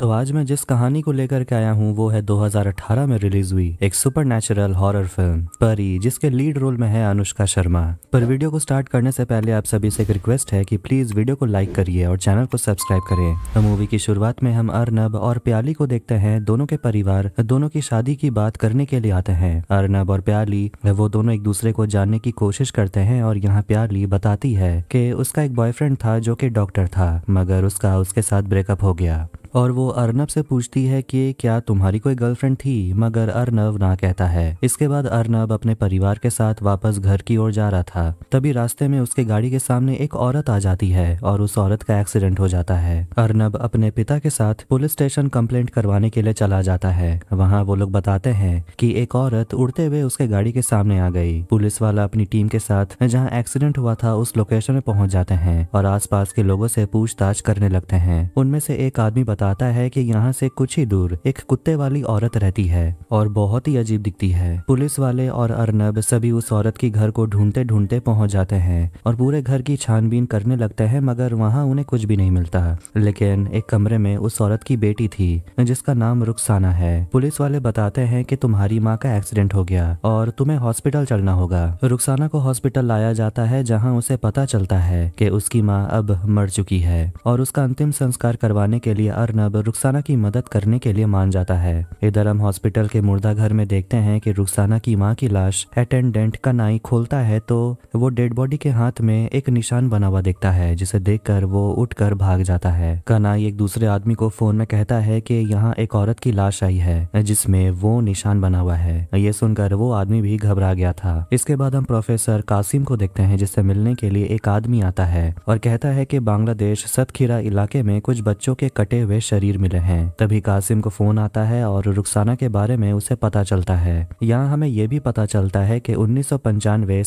तो आज मैं जिस कहानी को लेकर के आया हूँ वो है 2018 में रिलीज हुई एक सुपर नेचुरल हॉरर फिल्म परी जिसके लीड रोल में है अनुष्का शर्मा पर वीडियो को स्टार्ट करने से पहले आप सभी से एक रिक्वेस्ट है कि प्लीज वीडियो को लाइक करिए और चैनल को सब्सक्राइब करें तो मूवी की शुरुआत में हम अर्नब और प्याली को देखते हैं दोनों के परिवार दोनों की शादी की बात करने के लिए आते हैं अर्नब और प्याली वो दोनों एक दूसरे को जानने की कोशिश करते हैं और यहाँ प्याली बताती है की उसका एक बॉयफ्रेंड था जो की डॉक्टर था मगर उसका उसके साथ ब्रेकअप हो गया और वो अर्नब से पूछती है कि क्या तुम्हारी कोई गर्लफ्रेंड थी मगर अर्नब ना कहता है इसके बाद अर्नब अपने परिवार के साथ वापस घर की ओर जा रहा था तभी रास्ते में उसके गाड़ी के सामने एक औरत आ जाती है और उस औरत का एक्सीडेंट हो जाता है अर्नब अपने पिता के साथ पुलिस स्टेशन कंप्लेंट करवाने के लिए चला जाता है वहाँ वो लोग बताते हैं की एक औरत उड़ते हुए उसके गाड़ी के सामने आ गई पुलिस वाला अपनी टीम के साथ जहाँ एक्सीडेंट हुआ था उस लोकेशन में पहुंच जाते हैं और आस के लोगों से पूछताछ करने लगते हैं उनमें से एक आदमी बता बताता है कि यहाँ से कुछ ही दूर एक कुत्ते वाली औरत रहती है और बहुत ही अजीब दिखती है पुलिस वाले और अर्नब सभी उस औरत की घर को ढूंढते ढूंढते पहुंच जाते हैं और पूरे घर की छानबीन करने लगते हैं मगर वहाँ उन्हें कुछ भी नहीं मिलता लेकिन एक कमरे में उस औरत की बेटी थी जिसका नाम रुखसाना है पुलिस वाले बताते हैं की तुम्हारी माँ का एक्सीडेंट हो गया और तुम्हे हॉस्पिटल चलना होगा रुखसाना को हॉस्पिटल लाया जाता है जहाँ उसे पता चलता है की उसकी माँ अब मर चुकी है और उसका अंतिम संस्कार करवाने के लिए अर अर्नब रुखसाना की मदद करने के लिए मान जाता है इधर हम हॉस्पिटल के मुर्दा घर में देखते हैं कि रुखसाना की माँ की लाश अटेंडेंट का नाई खोलता है तो वो डेड बॉडी के हाथ में एक निशान बना हुआ देखता है जिसे देख वो उठ भाग जाता है कनाई एक दूसरे आदमी को फोन में कहता है की यहाँ एक औरत की लाश आई है जिसमे वो निशान बना हुआ है ये सुनकर वो आदमी भी घबरा गया था इसके बाद हम प्रोफेसर कासिम को देखते हैं जिससे मिलने के लिए एक आदमी आता है और कहता है कि बांग्लादेश सतखीरा इलाके में कुछ बच्चों के कटे हुए हुए शरीर मिले हैं तभी कासिम को फोन आता है और रुखसाना के बारे में उसे पता चलता है यहाँ हमें ये भी पता चलता है कि उन्नीस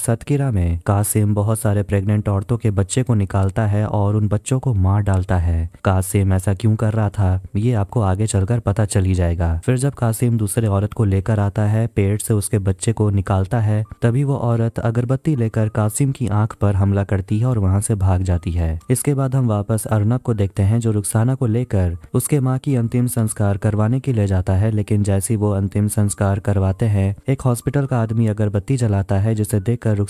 सतकिरा में कासिम बहुत सारे प्रेग्नेंट औरतों के बच्चे को निकालता है और उन बच्चों को मार डालता है कासिम ऐसा क्यों कर रहा था ये आपको आगे चलकर पता चली जाएगा फिर जब कासिम दूसरे औरत को लेकर आता है पेट से उसके बच्चे को निकालता है तभी वो औरत अगरबत्ती लेकर कासिम की आंख पर हमला करती है और वहां से भाग जाती है इसके बाद हम वापस अर्नब को देखते हैं जो रुखसाना को लेकर उसके माँ की अंतिम संस्कार करवाने के लिए जाता है लेकिन जैसी वो अंतिम संस्कार करवाते हैं एक हॉस्पिटल का आदमी अगरबत्ती जलाता है जिसे देख कर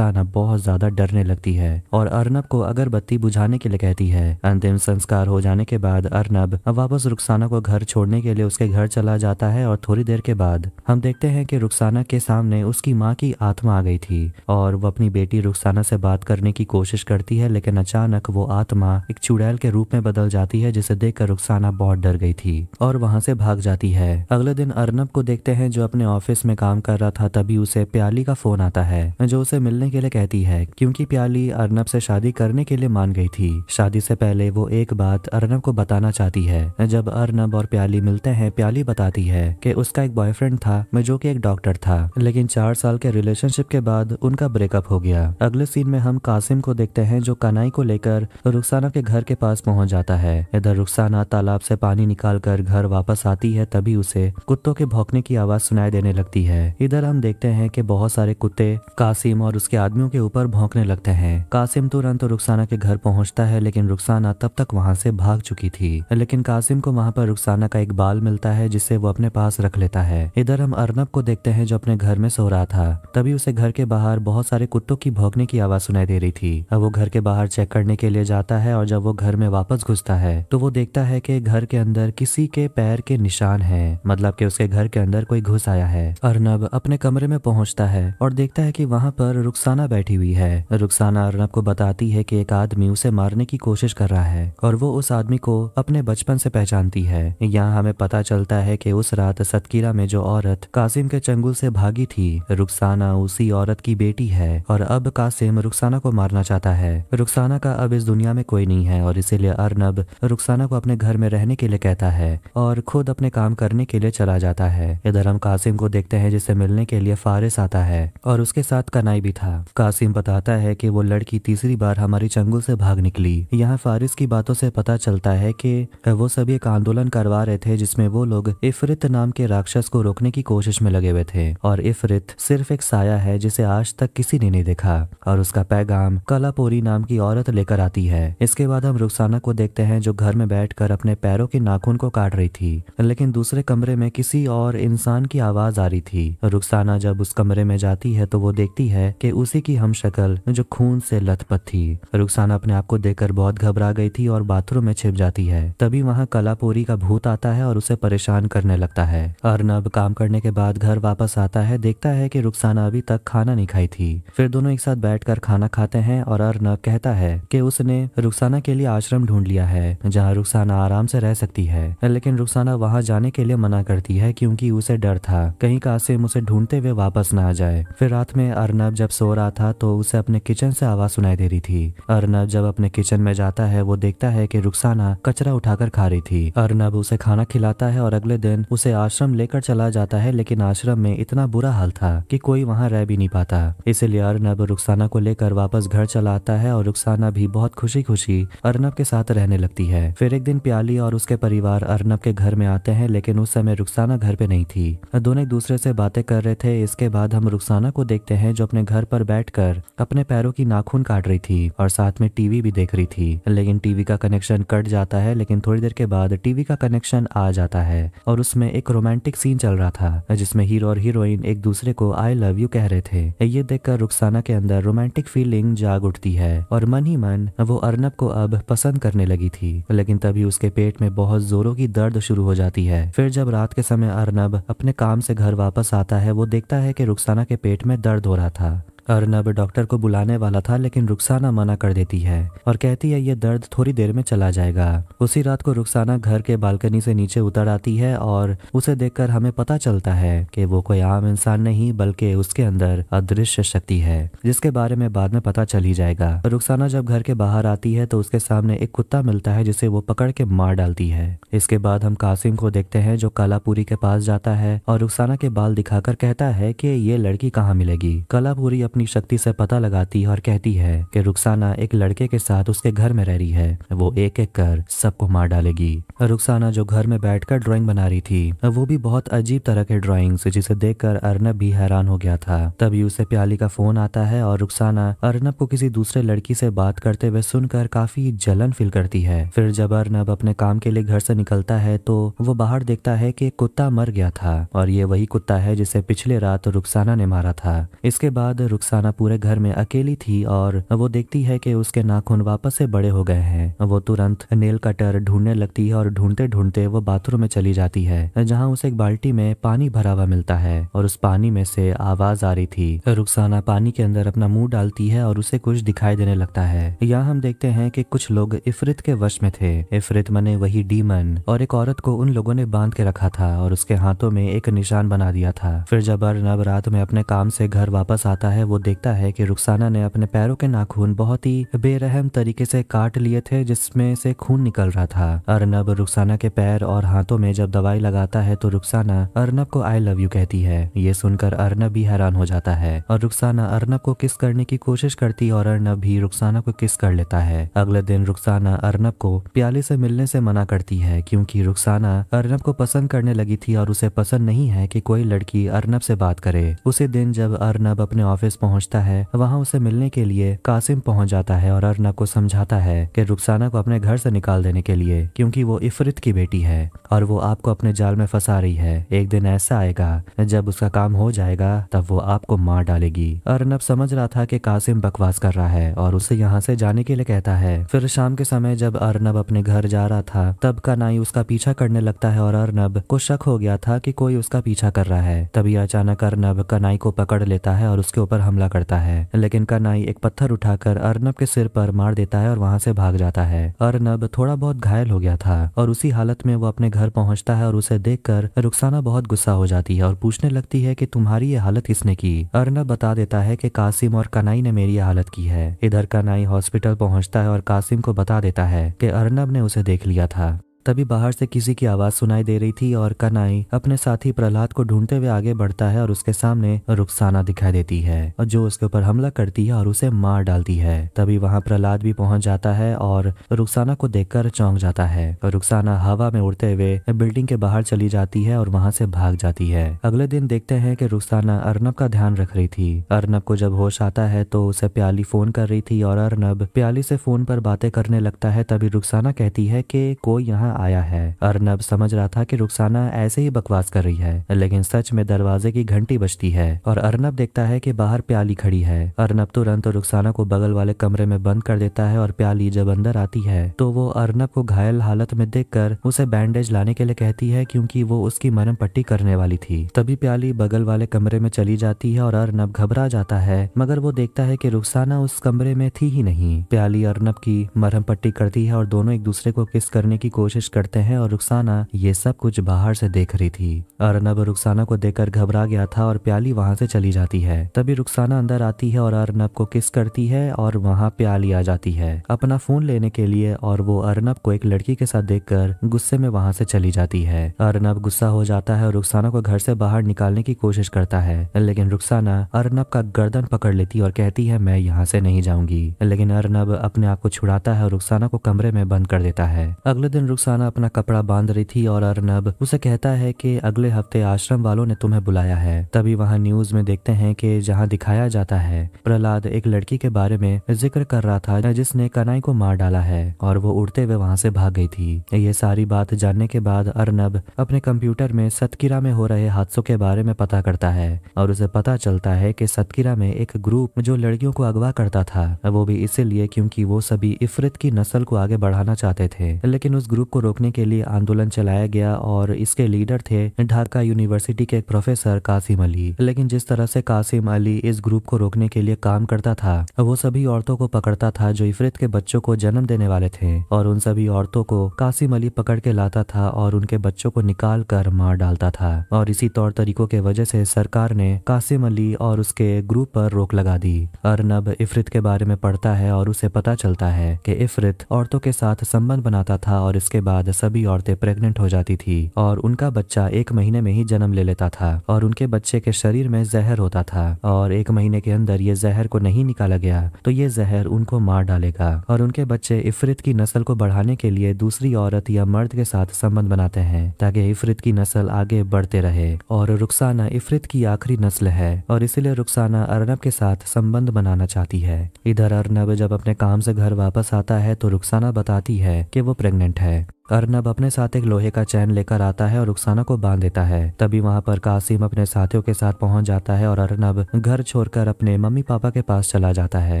बहुत ज्यादा डरने लगती है और अर्नब को अगरबत्ती बुझाने के लिए कहती है अंतिम संस्कार हो जाने के बाद अर्नब वापस रुखसाना को घर छोड़ने के लिए उसके घर चला जाता है और थोड़ी देर के बाद हम देखते हैं कि रुखसाना के सामने उसकी माँ की आत्मा आ गई थी और वो अपनी बेटी रुखसाना से बात करने की कोशिश करती है लेकिन अचानक वो आत्मा एक चुड़ैल के रूप में बदल जाती है जिसे देखकर रुखसाना अर्नब बहुत डर गई थी और वहां से भाग जाती है अगले दिन अर्नब को देखते हैं जो अपने ऑफिस में काम कर रहा था तभी उसे प्याली का फोन आता है जो उसे मिलने के लिए कहती है क्योंकि प्याली अर्नब से शादी करने के लिए मान गई थी शादी से पहले वो एक बात अर्नब को बताना चाहती है जब अर्नब और प्याली मिलते हैं प्याली बताती है कि उसका एक बॉयफ्रेंड था जो कि एक डॉक्टर था लेकिन चार साल के रिलेशनशिप के बाद उनका ब्रेकअप हो गया अगले सीन में हम कासिम को देखते हैं जो कनाई को लेकर रुखसाना के घर के पास पहुंच जाता है इधर रुखसाना तालाब तालाब से पानी निकाल कर घर वापस आती है तभी उसे कुत्तों के भौंकने की आवाज सुनाई देने लगती है इधर हम देखते हैं कि बहुत सारे कुत्ते कासिम और उसके आदमियों के ऊपर भौंकने लगते हैं कासिम तुरंत रुखसाना के घर पहुंचता है लेकिन रुखसाना तब तक वहां से भाग चुकी थी लेकिन कासिम को वहां पर रुखसाना का एक बाल मिलता है जिसे वो अपने पास रख लेता है इधर हम अर्नब को देखते हैं जो अपने घर में सो रहा था तभी उसे घर के बाहर बहुत सारे कुत्तों की भौंकने की आवाज सुनाई दे रही थी अब वो घर के बाहर चेक करने के लिए जाता है और जब वो घर में वापस घुसता है तो वो देखता है कि घर के अंदर किसी के पैर के निशान हैं मतलब कि उसके घर के अंदर कोई घुस आया है अर्नब अपने कमरे में पहुंचता है और देखता है कि वहां पर रुखसाना बैठी हुई है रुखसाना अर्नब को बताती है कि एक आदमी उसे मारने की कोशिश कर रहा है और वो उस आदमी को अपने बचपन से पहचानती है यहाँ हमें पता चलता है कि उस रात सतकीरा में जो औरत कासिम के चंगुल से भागी थी रुखसाना उसी औरत की बेटी है और अब कासिम रुखसाना को मारना चाहता है रुखसाना का अब इस दुनिया में कोई नहीं है और इसीलिए अर्नब रुखसाना को अपने घर में रहने के लिए कहता है और खुद अपने काम करने के लिए चला जाता है इधर हम कासिम को देखते हैं जिसे मिलने के लिए फारिस आता है और उसके साथ कनाई भी था कासिम बताता है की वो लड़की तीसरी बार हमारी चंगुल से भाग निकली यहाँ फारिस की बातों से पता चलता है की वो सभी एक आंदोलन करवा रहे थे जिसमे वो लोग इफरित नाम के राक्षस को रोकने की कोशिश में लगे हुए थे और इफरित सिर्फ एक साया है जिसे आज तक किसी ने नहीं देखा और उसका पैगाम कलापोरी नाम की औरत लेकर आती है इसके बाद हम रुखसाना को देखते हैं जो घर में बैठकर अपने पैरों के नाखून को काट रही थी लेकिन दूसरे कमरे में किसी और इंसान की आवाज आ रही थी रुखसाना जब उस कमरे में जाती है तो वो देखती है कि उसी की हम शक्ल जो खून से लथपथ थी रुखसाना अपने आप को देखकर बहुत घबरा गई थी और बाथरूम में छिप जाती है तभी वहाँ कलापोरी का भूत आता है और उसे परेशान करने लगता है अर्नब काम करने के बाद घर वापस आता है देखता है कि रुखसाना अभी तक खाना नहीं खाई थी फिर दोनों एक साथ बैठकर खाना खाते हैं और अर्नब कहता है कि उसने रुखसाना के लिए आश्रम ढूंढ लिया है जहाँ रुखसाना आराम से से रह सकती है लेकिन रुखसाना वहाँ जाने के लिए मना करती है क्योंकि उसे डर था कहीं कासिम उसे ढूंढते हुए वापस न आ जाए फिर रात में अर्नब जब सो रहा था तो उसे अपने किचन से आवाज सुनाई दे रही थी अर्नब जब अपने किचन में जाता है वो देखता है की रुखसाना कचरा उठाकर खा रही थी अर्नब उसे खाना खिलाता है और अगले दिन उसे आश्रम लेकर चला जाता है लेकिन आश्रम में इतना बुरा हाल था की कोई वहाँ रह भी नहीं पाता इसलिए अर्नब रुखसाना को लेकर वापस घर चला आता है और रुखसाना भी बहुत खुशी खुशी अर्नब के साथ रहने लगती है फिर एक दिन प्याली अली और उसके परिवार अर्नब के घर में आते हैं लेकिन उस समय रुखसाना घर पे नहीं थी दोनों एक दूसरे से बातें कर रहे थे इसके बाद हम रुखसाना को देखते हैं जो अपने घर पर बैठकर अपने पैरों की नाखून काट रही थी और साथ में टीवी भी देख रही थी लेकिन टीवी का कनेक्शन कट जाता है लेकिन थोड़ी देर के बाद टीवी का कनेक्शन आ जाता है और उसमें एक रोमांटिक सीन चल रहा था जिसमे हीरो और हीरोइन एक दूसरे को आई लव यू कह रहे थे ये देखकर रुखसाना के अंदर रोमांटिक फीलिंग जाग उठती है और मन ही मन वो अर्नब को अब पसंद करने लगी थी लेकिन तभी उसके पेट पेट में बहुत जोरों की दर्द शुरू हो जाती है फिर जब रात के समय अर्नब अपने काम से घर वापस आता है वो देखता है कि रुखसाना के पेट में दर्द हो रहा था अर्नब डॉक्टर को बुलाने वाला था लेकिन रुखसाना मना कर देती है और कहती है ये दर्द थोड़ी देर में चला जाएगा उसी रात को रुखसाना घर के बालकनी से नीचे उतर आती है और उसे देखकर हमें पता चलता है कि वो कोई आम इंसान नहीं बल्कि उसके अंदर अदृश्य शक्ति है जिसके बारे में बाद में पता चल ही जाएगा रुखसाना जब घर के बाहर आती है तो उसके सामने एक कुत्ता मिलता है जिसे वो पकड़ के मार डालती है इसके बाद हम कासिम को देखते हैं जो कालापुरी के पास जाता है और रुखसाना के बाल दिखाकर कहता है कि ये लड़की कहाँ मिलेगी कालापुरी अपने अपनी शक्ति से पता लगाती है और कहती है कि रुखसाना एक लड़के के साथ उसके घर में रह रही है वो एक एक कर सबको मार डालेगी रुखसाना जो घर में बैठकर ड्राइंग बना रही थी वो भी बहुत अजीब तरह के ड्रॉइंग जिसे देख कर अर्नब भी हैरान हो गया था तभी उसे प्याली का फोन आता है और रुखसाना अर्नब को किसी दूसरे लड़की से बात करते हुए सुनकर काफी जलन फील करती है फिर जब अर्नब अपने काम के लिए घर से निकलता है तो वो बाहर देखता है कि कुत्ता मर गया था और ये वही कुत्ता है जिसे पिछले रात रुखसाना ने मारा था इसके बाद रुख अफसाना पूरे घर में अकेली थी और वो देखती है कि उसके नाखून वापस से बड़े हो गए हैं वो तुरंत नेल कटर ढूंढने लगती है और ढूंढते ढूंढते वो बाथरूम में चली जाती है जहाँ उसे एक बाल्टी में पानी भरा हुआ मिलता है और उस पानी में से आवाज आ रही थी रुखसाना पानी के अंदर अपना मुंह डालती है और उसे कुछ दिखाई देने लगता है यहाँ हम देखते हैं कि कुछ लोग इफरित के वश में थे इफरित मने वही डीमन और एक औरत को उन लोगों ने बांध के रखा था और उसके हाथों में एक निशान बना दिया था फिर जब अर्नब रात में अपने काम से घर वापस आता है वो देखता है कि रुखसाना ने अपने पैरों के नाखून बहुत ही बेरहम तरीके से काट लिए थे जिसमें से खून निकल रहा था अर्नब रुखसाना के पैर और हाथों में जब दवाई लगाता है तो रुखसाना अर्नब को आई लव यू कहती है ये सुनकर अर्नब भी हैरान हो जाता है और रुखसाना अर्नब को किस करने की कोशिश करती और अर्नब भी रुखसाना को किस कर लेता है अगले दिन रुखसाना अर्नब को प्याले से मिलने से मना करती है क्योंकि रुखसाना अर्नब को पसंद करने लगी थी और उसे पसंद नहीं है कि कोई लड़की अर्नब से बात करे उसी दिन जब अर्नब अपने ऑफिस पहुंचता है वहां उसे मिलने के लिए कासिम पहुंच जाता है और अर्नब को समझाता है कि रुखसाना को अपने घर से निकाल देने के लिए क्योंकि वो इफरित की बेटी है और वो आपको अपने जाल में फंसा रही है एक दिन ऐसा आएगा जब उसका काम हो जाएगा तब वो आपको मार डालेगी अर्नब समझ रहा था कि कासिम बकवास कर रहा है और उसे यहाँ से जाने के लिए कहता है फिर शाम के समय जब अर्नब अपने घर जा रहा था तब कनाई उसका पीछा करने लगता है और अर्नब को शक हो गया था कि कोई उसका पीछा कर रहा है तभी अचानक अर्नब कनाई को पकड़ लेता है और उसके ऊपर हमला करता है लेकिन कनाई एक पत्थर उठाकर अर्नब के सिर पर मार देता है और वहां से भाग जाता है अर्नब थोड़ा बहुत घायल हो गया था और उसी हालत में वो अपने घर पहुंचता है और उसे कर रुखसाना बहुत गुस्सा हो जाती है और पूछने लगती है की तुम्हारी ये हालत किसने की अर्नब बता देता है की कासिम और कनाई ने मेरी हालत की है इधर कनाई हॉस्पिटल पहुँचता है और कासिम को बता देता है की अर्नब ने उसे देख लिया था तभी बाहर से किसी की आवाज सुनाई दे रही थी और कनाई अपने साथी प्रहलाद को ढूंढते हुए आगे बढ़ता है और उसके सामने रुखसाना दिखाई देती है और जो उसके ऊपर हमला करती है और उसे मार डालती है तभी वहाँ प्रहलाद भी पहुंच जाता है और रुखसाना को देख चौंक जाता है रुखसाना हवा में उड़ते हुए बिल्डिंग के बाहर चली जाती है और वहाँ से भाग जाती है अगले दिन देखते हैं कि रुखसाना अर्नब का ध्यान रख रही थी अर्नब को जब होश आता है तो उसे प्याली फोन कर रही थी और अर्नब प्याली से फोन पर बातें करने लगता है तभी रुखसाना कहती है कि कोई यहाँ आया है अर्नब समझ रहा था कि रुखसाना ऐसे ही बकवास कर रही है लेकिन सच में दरवाजे की घंटी बजती है और अर्नब देखता है कि बाहर प्याली खड़ी है अर्नब तुरंत रुखसाना को बगल वाले कमरे में बंद कर देता है और प्याली जब अंदर आती है तो वो अर्नब को घायल हालत में देख उसे बैंडेज लाने के लिए कहती है क्यूँकी वो उसकी मरम पट्टी करने वाली थी तभी प्याली बगल वाले कमरे में चली जाती है और अर्नब घबरा जाता है मगर वो देखता है की रुखसाना उस कमरे में थी ही नहीं प्याली अर्नब की मरहम पट्टी करती है और दोनों एक दूसरे को किस करने की कोशिश कोशिश करते हैं और रुखसाना ये सब कुछ बाहर से देख रही थी अर्नब रुखसाना को देखकर घबरा गया था और प्याली वहां से चली जाती है तभी रुखसाना अंदर आती है और अर्नब को किस करती है और वहां प्याली आ जाती है अपना फोन लेने के लिए और वो अर्नब को एक लड़की के साथ देख गुस्से में वहां से चली जाती है अर्नब गुस्सा हो जाता है और रुखसाना को घर से बाहर निकालने की कोशिश करता है लेकिन रुखसाना अर्नब का गर्दन पकड़ लेती और कहती है मैं यहाँ से नहीं जाऊंगी लेकिन अर्नब अपने आप को छुड़ाता है और रुखसाना को कमरे में बंद कर देता है अगले दिन रुखसाना अफसाना अपना कपड़ा बांध रही थी और अर्नब उसे कहता है कि अगले हफ्ते आश्रम वालों ने तुम्हें बुलाया है तभी वहाँ न्यूज में देखते हैं कि जहाँ दिखाया जाता है प्रहलाद एक लड़की के बारे में जिक्र कर रहा था जिसने कनाई को मार डाला है और वो उड़ते हुए वहाँ से भाग गई थी ये सारी बात जानने के बाद अर्नब अपने कंप्यूटर में सतकिरा में हो रहे हादसों के बारे में पता करता है और उसे पता चलता है की सतकिरा में एक ग्रुप जो लड़कियों को अगवा करता था वो भी इसीलिए क्यूँकी वो सभी इफरत की नस्ल को आगे बढ़ाना चाहते थे लेकिन उस ग्रुप को को रोकने के लिए आंदोलन चलाया गया और इसके लीडर थे ढाका यूनिवर्सिटी के प्रोफेसर कासिम अली लेकिन जिस तरह से कासिम अली इस ग्रुप को रोकने के लिए काम करता था वो सभी औरतों को पकड़ता था जो इफरत के बच्चों को जन्म देने वाले थे और उन सभी औरतों को कासिम अली पकड़ के लाता था और उनके बच्चों को निकाल कर मार डालता था और इसी तौर तरीकों के वजह से सरकार ने कासिम अली और उसके ग्रुप पर रोक लगा दी अर्नब इफरत के बारे में पढ़ता है और उसे पता चलता है कि इफरत औरतों के साथ संबंध बनाता था और इसके बाद सभी औरतें प्रेग्नेंट हो जाती थी और उनका बच्चा एक महीने में ही जन्म ले लेता था और उनके बच्चे के शरीर में जहर होता था और एक महीने के अंदर ये जहर को नहीं निकाला गया तो ये जहर उनको मार डालेगा और उनके बच्चे इफरित की नस्ल को बढ़ाने के लिए दूसरी औरत या मर्द के साथ संबंध बनाते हैं ताकि इफरित की नस्ल आगे बढ़ते रहे और रुखसाना इफरित की आखिरी नस्ल है और इसलिए रुखसाना अर्नब के साथ संबंध बनाना चाहती है इधर अर्नब जब अपने काम से घर वापस आता है तो रुखसाना बताती है कि वो प्रेग्नेंट है अर्नब अपने साथ एक लोहे का चैन लेकर आता है और रुखसाना को बांध देता है तभी वहाँ पर कासिम अपने साथियों के साथ पहुंच जाता है और अर्नब घर छोड़कर अपने मम्मी पापा के पास चला जाता है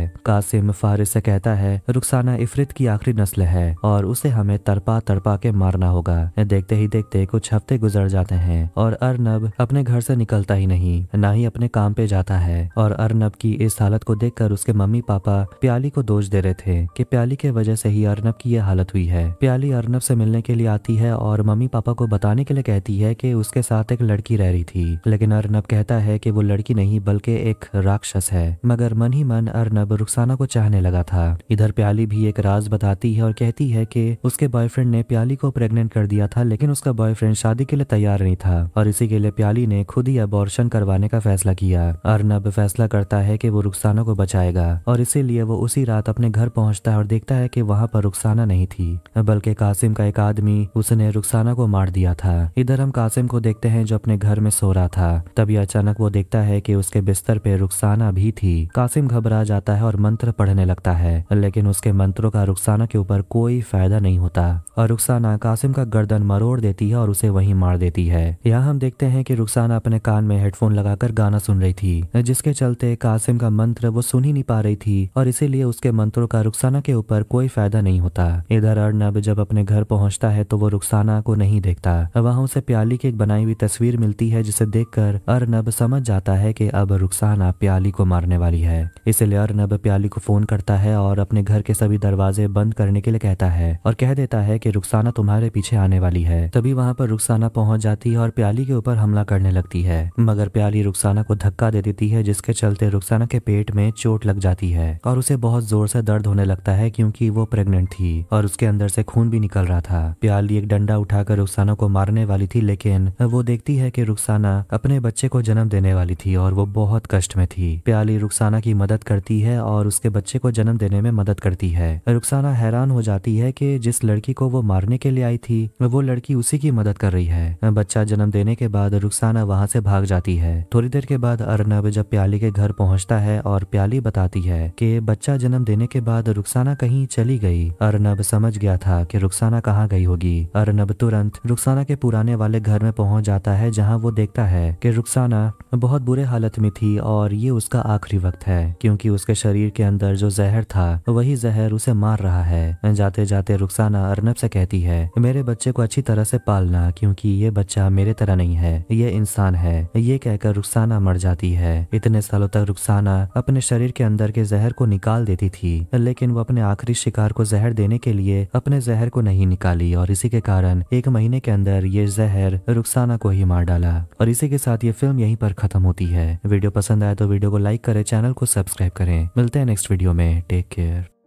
कासिम फारिस से कहता है रुखसाना इफ्रित की आखिरी नस्ल है और उसे हमें तड़पा तड़पा के मारना होगा देखते ही देखते कुछ हफ्ते गुजर जाते हैं और अर्नब अपने घर से निकलता ही नहीं ना ही अपने काम पे जाता है और अर्नब की इस हालत को कर उसके मम्मी पापा प्याली को दोष दे रहे थे की प्याली के वजह से ही अर्नब की यह हालत हुई है प्याली अर्नब से मिलने के लिए आती है और मम्मी पापा को बताने के लिए कहती है कि उसके साथ एक लड़की रह रही थी लेकिन अर्नब कहता है कि वो लड़की नहीं बल्कि एक राक्षस है मगर मन ही मन अर्नब रुखसाना को चाहने लगा था इधर प्याली भी एक राज बताती है और कहती है की उसके बॉयफ्रेंड ने प्याली को प्रेगनेंट कर दिया था लेकिन उसका बॉयफ्रेंड शादी के लिए तैयार नहीं था और इसी के लिए प्याली ने खुद ही अबॉर्शन करवाने का फैसला किया अर्नब फैसला करता है की वो रुखसाना को बचाएगा और इसीलिए वो उसी रात अपने घर पहुंचता है और देखता है कि वहां पर रुखसाना नहीं थी बल्कि कासिम का एक आदमी उसने रुखसाना को मार दिया था इधर हम कासिम को देखते हैं जो अपने घर में सो रहा था तभी अचानक वो देखता है कि उसके बिस्तर पे रुखसाना भी थी कासिम घबरा जाता है और मंत्र पढ़ने लगता है लेकिन उसके मंत्रों का रुखसाना के ऊपर कोई फायदा नहीं होता और रुखसाना कासिम का गर्दन मरोड़ देती है और उसे वही मार देती है यहाँ हम देखते हैं की रुखसाना अपने कान में हेडफोन लगाकर गाना सुन रही थी जिसके चलते कासिम का मंत्र वो सुन ही नहीं पा रही थी और इसीलिए उसके मंत्रों का रुखसाना के ऊपर कोई फायदा नहीं होता इधर अर्नब जब अपने घर पहुंच पहुंचता है तो वो रुखसाना को नहीं देखता वहां उसे प्याली की एक बनाई हुई तस्वीर मिलती है जिसे देखकर अर्नब समझ जाता है कि अब रुखसाना प्याली को मारने वाली है इसलिए अर्नब प्याली को फोन करता है और अपने घर के सभी दरवाजे बंद करने के लिए कहता है और कह देता है कि रुखसाना तुम्हारे पीछे आने वाली है तभी वहां पर रुखसाना पहुंच जाती है और प्याली के ऊपर हमला करने लगती है मगर प्याली रुखसाना को धक्का दे देती है जिसके चलते रुखसाना के पेट में चोट लग जाती है और उसे बहुत जोर से दर्द होने लगता है क्योंकि वो प्रेग्नेंट थी और उसके अंदर से खून भी निकल रहा रहा था प्याली एक डंडा उठाकर रुखसाना को मारने वाली थी लेकिन वो देखती है कि रुखसाना अपने बच्चे को जन्म देने वाली थी और वो बहुत कष्ट में थी प्याली रुखसाना की मदद करती है और उसके बच्चे को जन्म देने में मदद करती है रुखसाना हैरान हो जाती है कि जिस लड़की को वो मारने के लिए आई थी वो लड़की उसी की मदद कर रही है बच्चा जन्म देने के बाद रुखसाना वहाँ से भाग जाती है थोड़ी देर के बाद अर्नब जब प्याली के घर पहुँचता है और प्याली बताती है की बच्चा जन्म देने के बाद रुखसाना कहीं चली गई अर्नब समझ गया था कि रुखसाना कहा गई होगी अर्नब तुरंत रुखसाना के पुराने वाले घर में पहुंच जाता है जहां वो देखता है कि रुखसाना बहुत बुरे हालत में थी और ये उसका आखिरी वक्त है क्योंकि उसके शरीर के अंदर जो जहर था वही जहर उसे मार रहा है जाते जाते रुखसाना अर्नब से कहती है मेरे बच्चे को अच्छी तरह से पालना क्योंकि ये बच्चा मेरे तरह नहीं है ये इंसान है ये कहकर रुखसाना मर जाती है इतने सालों तक रुखसाना अपने शरीर के अंदर के जहर को निकाल देती थी लेकिन वो अपने आखिरी शिकार को जहर देने के लिए अपने जहर को नहीं निकाली और इसी के कारण एक महीने के अंदर ये जहर रुखसाना को ही मार डाला और इसी के साथ ये फिल्म यहीं पर खत्म होती है वीडियो पसंद आए तो वीडियो को लाइक करें चैनल को सब्सक्राइब करें मिलते हैं नेक्स्ट वीडियो में टेक केयर